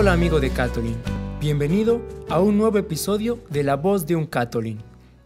Hola amigo de Catolin, bienvenido a un nuevo episodio de La voz de un Catolin.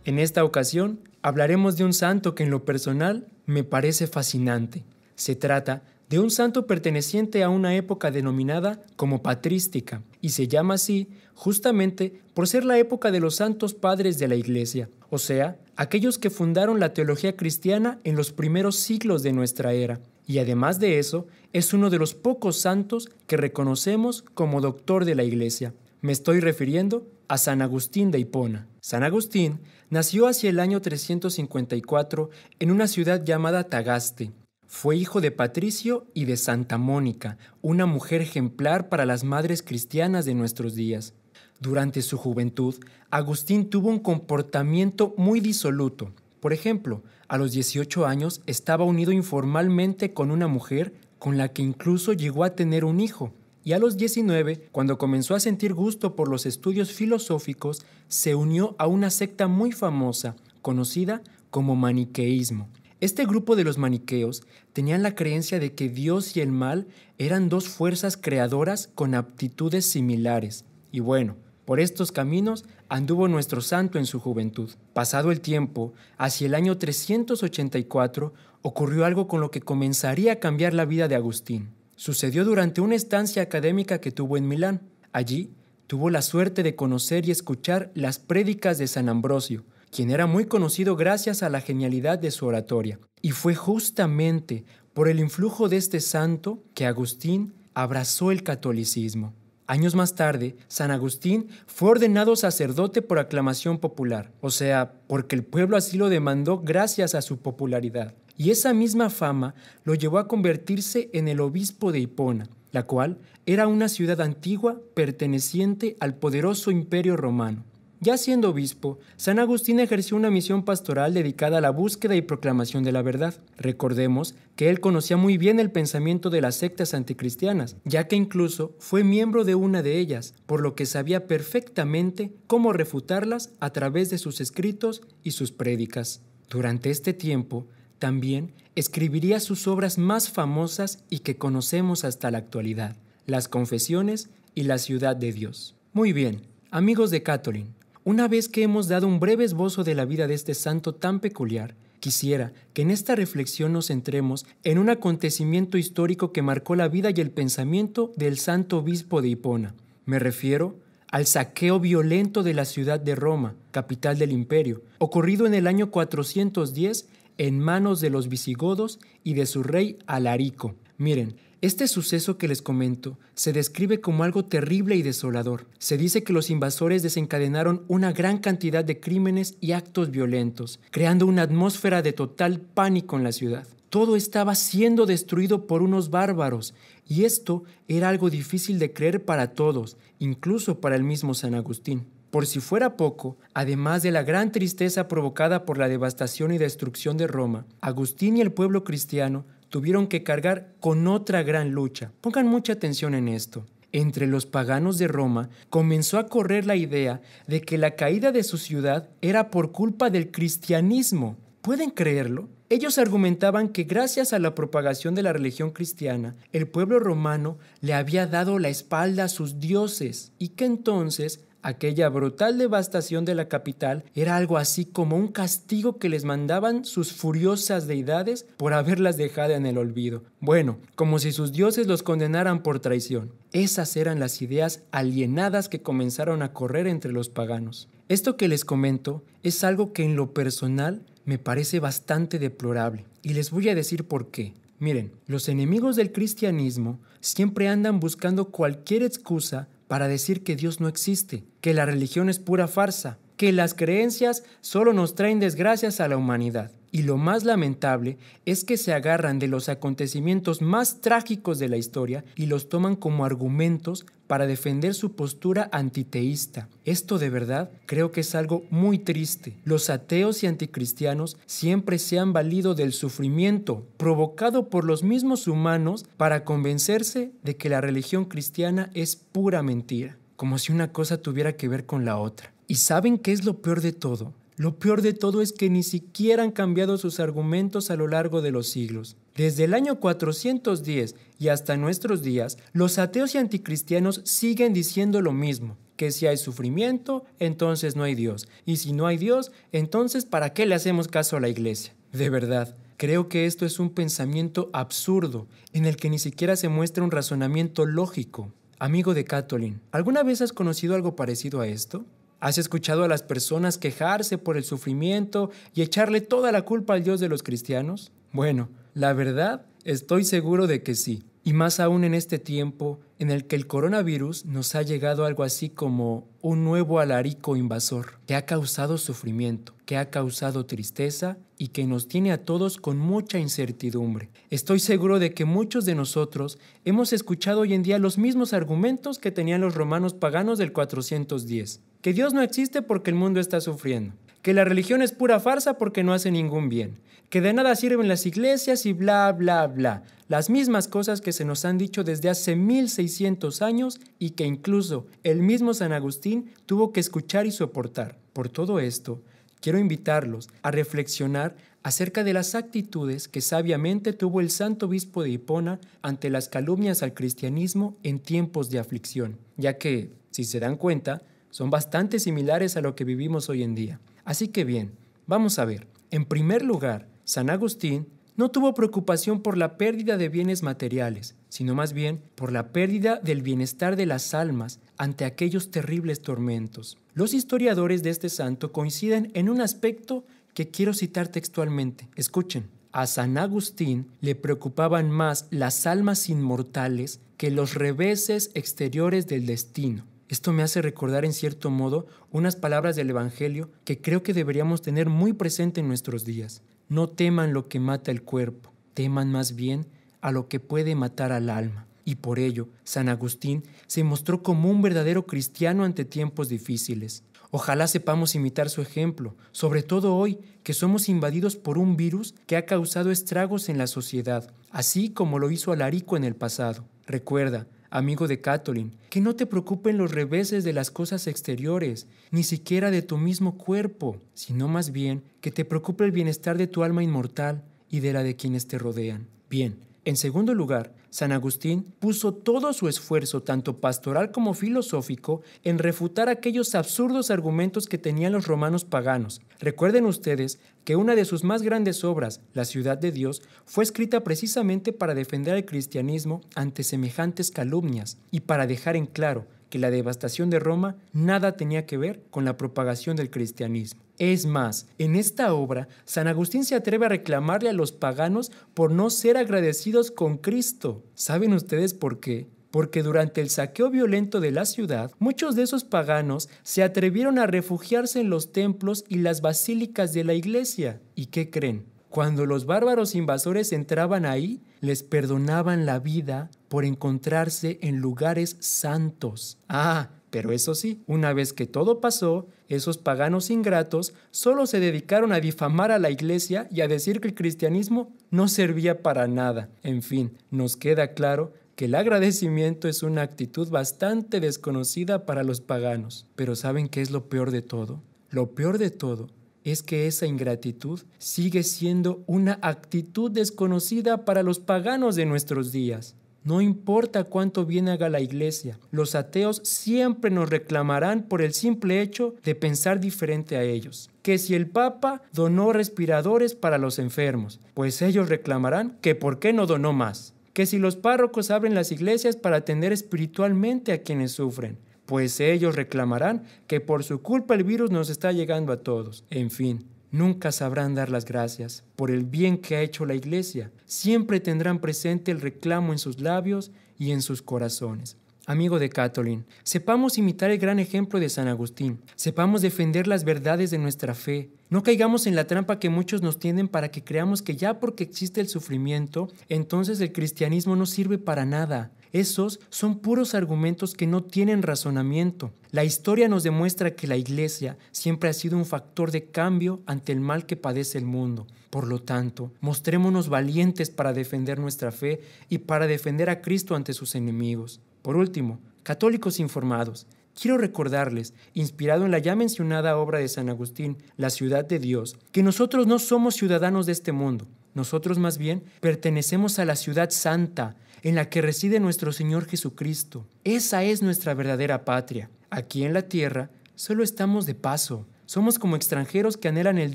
En esta ocasión hablaremos de un santo que en lo personal me parece fascinante. Se trata de un santo perteneciente a una época denominada como patrística, y se llama así justamente por ser la época de los santos padres de la Iglesia, o sea, aquellos que fundaron la teología cristiana en los primeros siglos de nuestra era y además de eso, es uno de los pocos santos que reconocemos como doctor de la Iglesia. Me estoy refiriendo a San Agustín de Hipona. San Agustín nació hacia el año 354 en una ciudad llamada Tagaste. Fue hijo de Patricio y de Santa Mónica, una mujer ejemplar para las madres cristianas de nuestros días. Durante su juventud, Agustín tuvo un comportamiento muy disoluto por ejemplo, a los 18 años estaba unido informalmente con una mujer con la que incluso llegó a tener un hijo. Y a los 19, cuando comenzó a sentir gusto por los estudios filosóficos, se unió a una secta muy famosa, conocida como maniqueísmo. Este grupo de los maniqueos tenían la creencia de que Dios y el mal eran dos fuerzas creadoras con aptitudes similares. Y bueno, por estos caminos anduvo nuestro santo en su juventud. Pasado el tiempo, hacia el año 384, ocurrió algo con lo que comenzaría a cambiar la vida de Agustín. Sucedió durante una estancia académica que tuvo en Milán. Allí tuvo la suerte de conocer y escuchar las prédicas de San Ambrosio, quien era muy conocido gracias a la genialidad de su oratoria. Y fue justamente por el influjo de este santo que Agustín abrazó el catolicismo. Años más tarde, San Agustín fue ordenado sacerdote por aclamación popular, o sea, porque el pueblo así lo demandó gracias a su popularidad. Y esa misma fama lo llevó a convertirse en el obispo de Hipona, la cual era una ciudad antigua perteneciente al poderoso imperio romano. Ya siendo obispo, San Agustín ejerció una misión pastoral dedicada a la búsqueda y proclamación de la verdad. Recordemos que él conocía muy bien el pensamiento de las sectas anticristianas, ya que incluso fue miembro de una de ellas, por lo que sabía perfectamente cómo refutarlas a través de sus escritos y sus prédicas. Durante este tiempo, también escribiría sus obras más famosas y que conocemos hasta la actualidad, Las Confesiones y La Ciudad de Dios. Muy bien, amigos de Catherine, una vez que hemos dado un breve esbozo de la vida de este santo tan peculiar, quisiera que en esta reflexión nos centremos en un acontecimiento histórico que marcó la vida y el pensamiento del santo obispo de Hipona. Me refiero al saqueo violento de la ciudad de Roma, capital del imperio, ocurrido en el año 410 en manos de los visigodos y de su rey Alarico. Miren, este suceso que les comento se describe como algo terrible y desolador. Se dice que los invasores desencadenaron una gran cantidad de crímenes y actos violentos, creando una atmósfera de total pánico en la ciudad. Todo estaba siendo destruido por unos bárbaros y esto era algo difícil de creer para todos, incluso para el mismo San Agustín. Por si fuera poco, además de la gran tristeza provocada por la devastación y destrucción de Roma, Agustín y el pueblo cristiano tuvieron que cargar con otra gran lucha. Pongan mucha atención en esto. Entre los paganos de Roma comenzó a correr la idea de que la caída de su ciudad era por culpa del cristianismo. ¿Pueden creerlo? Ellos argumentaban que gracias a la propagación de la religión cristiana, el pueblo romano le había dado la espalda a sus dioses y que entonces Aquella brutal devastación de la capital era algo así como un castigo que les mandaban sus furiosas deidades por haberlas dejado en el olvido. Bueno, como si sus dioses los condenaran por traición. Esas eran las ideas alienadas que comenzaron a correr entre los paganos. Esto que les comento es algo que en lo personal me parece bastante deplorable y les voy a decir por qué. Miren, los enemigos del cristianismo siempre andan buscando cualquier excusa para decir que Dios no existe, que la religión es pura farsa, que las creencias solo nos traen desgracias a la humanidad. Y lo más lamentable es que se agarran de los acontecimientos más trágicos de la historia y los toman como argumentos para defender su postura antiteísta. Esto de verdad creo que es algo muy triste. Los ateos y anticristianos siempre se han valido del sufrimiento provocado por los mismos humanos para convencerse de que la religión cristiana es pura mentira, como si una cosa tuviera que ver con la otra. ¿Y saben qué es lo peor de todo? Lo peor de todo es que ni siquiera han cambiado sus argumentos a lo largo de los siglos. Desde el año 410 y hasta nuestros días, los ateos y anticristianos siguen diciendo lo mismo, que si hay sufrimiento, entonces no hay Dios, y si no hay Dios, entonces ¿para qué le hacemos caso a la iglesia? De verdad, creo que esto es un pensamiento absurdo, en el que ni siquiera se muestra un razonamiento lógico. Amigo de Catolin, ¿alguna vez has conocido algo parecido a esto? ¿Has escuchado a las personas quejarse por el sufrimiento y echarle toda la culpa al Dios de los cristianos? Bueno, la verdad, estoy seguro de que sí. Y más aún en este tiempo en el que el coronavirus nos ha llegado algo así como un nuevo alarico invasor que ha causado sufrimiento, que ha causado tristeza y que nos tiene a todos con mucha incertidumbre. Estoy seguro de que muchos de nosotros hemos escuchado hoy en día los mismos argumentos que tenían los romanos paganos del 410, que Dios no existe porque el mundo está sufriendo, que la religión es pura farsa porque no hace ningún bien, que de nada sirven las iglesias y bla, bla, bla las mismas cosas que se nos han dicho desde hace 1600 años y que incluso el mismo San Agustín tuvo que escuchar y soportar. Por todo esto, quiero invitarlos a reflexionar acerca de las actitudes que sabiamente tuvo el santo obispo de Hipona ante las calumnias al cristianismo en tiempos de aflicción, ya que, si se dan cuenta, son bastante similares a lo que vivimos hoy en día. Así que bien, vamos a ver. En primer lugar, San Agustín no tuvo preocupación por la pérdida de bienes materiales, sino más bien por la pérdida del bienestar de las almas ante aquellos terribles tormentos. Los historiadores de este santo coinciden en un aspecto que quiero citar textualmente. Escuchen, a San Agustín le preocupaban más las almas inmortales que los reveses exteriores del destino. Esto me hace recordar en cierto modo unas palabras del Evangelio que creo que deberíamos tener muy presente en nuestros días. No teman lo que mata el cuerpo, teman más bien a lo que puede matar al alma. Y por ello, San Agustín se mostró como un verdadero cristiano ante tiempos difíciles. Ojalá sepamos imitar su ejemplo, sobre todo hoy que somos invadidos por un virus que ha causado estragos en la sociedad, así como lo hizo Alarico en el pasado. Recuerda, amigo de Kathleen, que no te preocupen los reveses de las cosas exteriores, ni siquiera de tu mismo cuerpo, sino más bien que te preocupe el bienestar de tu alma inmortal y de la de quienes te rodean. Bien, en segundo lugar, San Agustín puso todo su esfuerzo, tanto pastoral como filosófico, en refutar aquellos absurdos argumentos que tenían los romanos paganos. Recuerden ustedes que una de sus más grandes obras, La ciudad de Dios, fue escrita precisamente para defender el cristianismo ante semejantes calumnias y para dejar en claro que la devastación de Roma nada tenía que ver con la propagación del cristianismo. Es más, en esta obra, San Agustín se atreve a reclamarle a los paganos por no ser agradecidos con Cristo. ¿Saben ustedes por qué? porque durante el saqueo violento de la ciudad, muchos de esos paganos se atrevieron a refugiarse en los templos y las basílicas de la iglesia. ¿Y qué creen? Cuando los bárbaros invasores entraban ahí, les perdonaban la vida por encontrarse en lugares santos. Ah, pero eso sí, una vez que todo pasó, esos paganos ingratos solo se dedicaron a difamar a la iglesia y a decir que el cristianismo no servía para nada. En fin, nos queda claro que el agradecimiento es una actitud bastante desconocida para los paganos. Pero ¿saben qué es lo peor de todo? Lo peor de todo es que esa ingratitud sigue siendo una actitud desconocida para los paganos de nuestros días. No importa cuánto bien haga la iglesia, los ateos siempre nos reclamarán por el simple hecho de pensar diferente a ellos. Que si el Papa donó respiradores para los enfermos, pues ellos reclamarán que por qué no donó más. Que si los párrocos abren las iglesias para atender espiritualmente a quienes sufren, pues ellos reclamarán que por su culpa el virus nos está llegando a todos. En fin, nunca sabrán dar las gracias por el bien que ha hecho la Iglesia. Siempre tendrán presente el reclamo en sus labios y en sus corazones. Amigo de Kathleen, sepamos imitar el gran ejemplo de San Agustín, sepamos defender las verdades de nuestra fe, no caigamos en la trampa que muchos nos tienden para que creamos que ya porque existe el sufrimiento, entonces el cristianismo no sirve para nada. Esos son puros argumentos que no tienen razonamiento. La historia nos demuestra que la Iglesia siempre ha sido un factor de cambio ante el mal que padece el mundo. Por lo tanto, mostrémonos valientes para defender nuestra fe y para defender a Cristo ante sus enemigos. Por último, católicos informados, quiero recordarles, inspirado en la ya mencionada obra de San Agustín, La ciudad de Dios, que nosotros no somos ciudadanos de este mundo, nosotros más bien pertenecemos a la ciudad santa en la que reside nuestro Señor Jesucristo. Esa es nuestra verdadera patria. Aquí en la tierra solo estamos de paso. Somos como extranjeros que anhelan el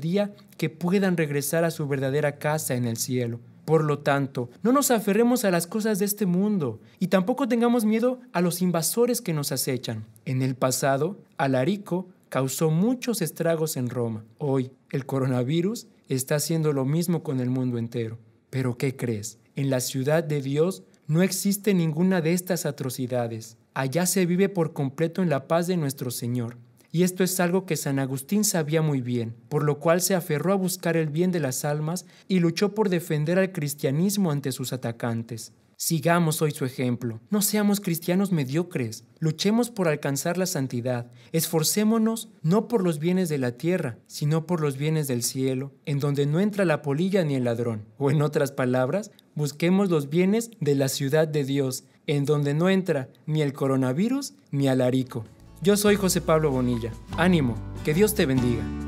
día que puedan regresar a su verdadera casa en el cielo. Por lo tanto, no nos aferremos a las cosas de este mundo y tampoco tengamos miedo a los invasores que nos acechan. En el pasado, Alarico causó muchos estragos en Roma. Hoy, el coronavirus está haciendo lo mismo con el mundo entero. Pero ¿qué crees? En la ciudad de Dios no existe ninguna de estas atrocidades. Allá se vive por completo en la paz de nuestro Señor. Y esto es algo que San Agustín sabía muy bien, por lo cual se aferró a buscar el bien de las almas y luchó por defender al cristianismo ante sus atacantes. Sigamos hoy su ejemplo, no seamos cristianos mediocres, luchemos por alcanzar la santidad, esforcémonos no por los bienes de la tierra, sino por los bienes del cielo, en donde no entra la polilla ni el ladrón, o en otras palabras, busquemos los bienes de la ciudad de Dios, en donde no entra ni el coronavirus ni alarico. Yo soy José Pablo Bonilla, ánimo, que Dios te bendiga.